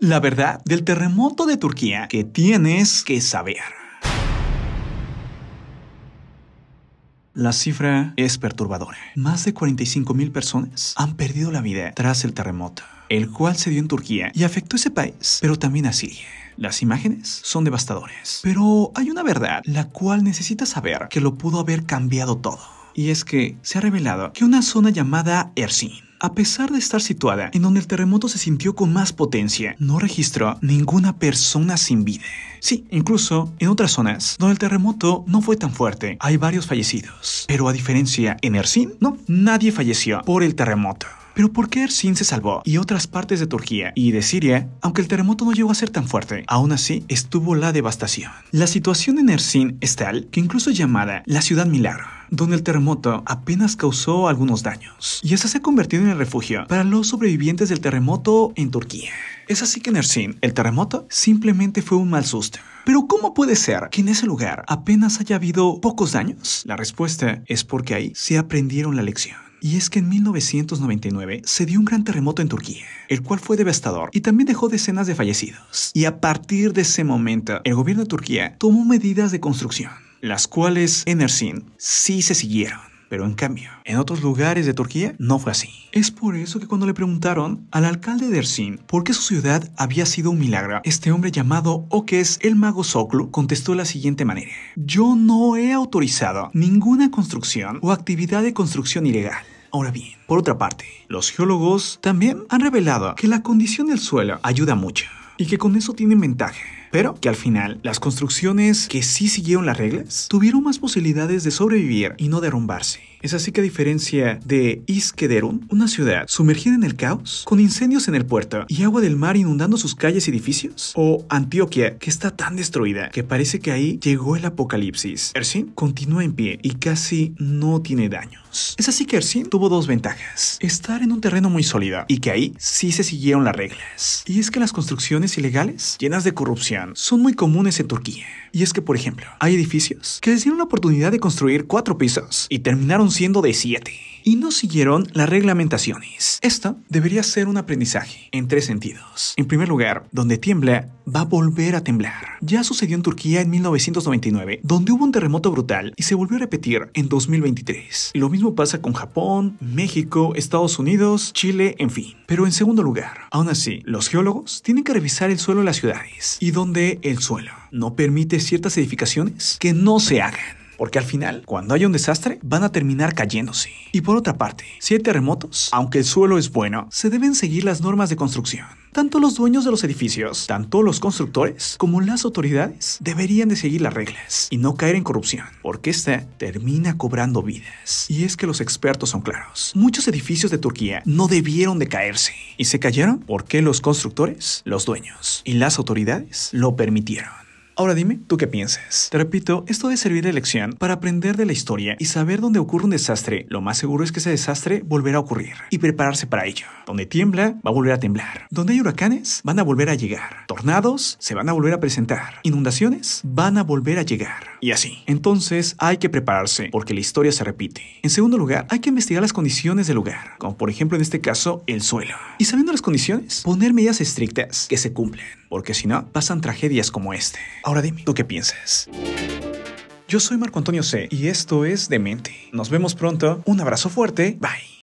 La verdad del terremoto de Turquía que tienes que saber. La cifra es perturbadora. Más de mil personas han perdido la vida tras el terremoto, el cual se dio en Turquía y afectó ese país, pero también a Siria. Las imágenes son devastadoras, pero hay una verdad la cual necesitas saber que lo pudo haber cambiado todo. Y es que se ha revelado que una zona llamada Ersin a pesar de estar situada en donde el terremoto se sintió con más potencia, no registró ninguna persona sin vida. Sí, incluso en otras zonas donde el terremoto no fue tan fuerte, hay varios fallecidos. Pero a diferencia en Ersin, no, nadie falleció por el terremoto. Pero ¿por qué Ersin se salvó? Y otras partes de Turquía y de Siria, aunque el terremoto no llegó a ser tan fuerte, aún así estuvo la devastación. La situación en Ersin es tal que incluso llamada la ciudad milagro donde el terremoto apenas causó algunos daños, y esa se ha convertido en el refugio para los sobrevivientes del terremoto en Turquía. Es así que en Ersin, el terremoto simplemente fue un mal susto. Pero ¿cómo puede ser que en ese lugar apenas haya habido pocos daños? La respuesta es porque ahí se aprendieron la lección. Y es que en 1999 se dio un gran terremoto en Turquía, el cual fue devastador y también dejó decenas de fallecidos. Y a partir de ese momento, el gobierno de Turquía tomó medidas de construcción, las cuales en Ersin sí se siguieron. Pero en cambio, en otros lugares de Turquía no fue así. Es por eso que cuando le preguntaron al alcalde de Ersin por qué su ciudad había sido un milagro, este hombre llamado Okes el Mago Soklu contestó de la siguiente manera. Yo no he autorizado ninguna construcción o actividad de construcción ilegal. Ahora bien, por otra parte, los geólogos también han revelado que la condición del suelo ayuda mucho y que con eso tienen ventaja pero que al final las construcciones que sí siguieron las reglas tuvieron más posibilidades de sobrevivir y no derrumbarse. Es así que a diferencia de Iskederum, una ciudad sumergida en el caos, con incendios en el puerto y agua del mar inundando sus calles y edificios, o Antioquia, que está tan destruida que parece que ahí llegó el apocalipsis, Ersin continúa en pie y casi no tiene daños. Es así que Ersin tuvo dos ventajas, estar en un terreno muy sólido y que ahí sí se siguieron las reglas, y es que las construcciones ilegales, llenas de corrupción, son muy comunes en Turquía. Y es que, por ejemplo, hay edificios que les dieron la oportunidad de construir cuatro pisos y terminaron siendo de siete y no siguieron las reglamentaciones. Esto debería ser un aprendizaje en tres sentidos. En primer lugar, donde tiembla, va a volver a temblar. Ya sucedió en Turquía en 1999, donde hubo un terremoto brutal y se volvió a repetir en 2023. Lo mismo pasa con Japón, México, Estados Unidos, Chile, en fin. Pero en segundo lugar, aún así, los geólogos tienen que revisar el suelo de las ciudades y donde el suelo no permite ciertas edificaciones que no se hagan porque al final, cuando haya un desastre, van a terminar cayéndose. Y por otra parte, si hay terremotos, aunque el suelo es bueno, se deben seguir las normas de construcción. Tanto los dueños de los edificios, tanto los constructores, como las autoridades deberían de seguir las reglas y no caer en corrupción, porque esta termina cobrando vidas. Y es que los expertos son claros. Muchos edificios de Turquía no debieron de caerse y se cayeron porque los constructores, los dueños y las autoridades lo permitieron. Ahora dime, ¿tú qué piensas? Te repito, esto debe servir de lección para aprender de la historia y saber dónde ocurre un desastre, lo más seguro es que ese desastre volverá a ocurrir y prepararse para ello. Donde tiembla, va a volver a temblar. Donde hay huracanes, van a volver a llegar. Tornados, se van a volver a presentar. Inundaciones, van a volver a llegar. Y así. Entonces, hay que prepararse porque la historia se repite. En segundo lugar, hay que investigar las condiciones del lugar, como por ejemplo en este caso, el suelo. Y sabiendo las condiciones, poner medidas estrictas que se cumplan porque si no, pasan tragedias como este. Ahora dime, ¿tú qué piensas? Yo soy Marco Antonio C y esto es Demente. Nos vemos pronto, un abrazo fuerte, bye.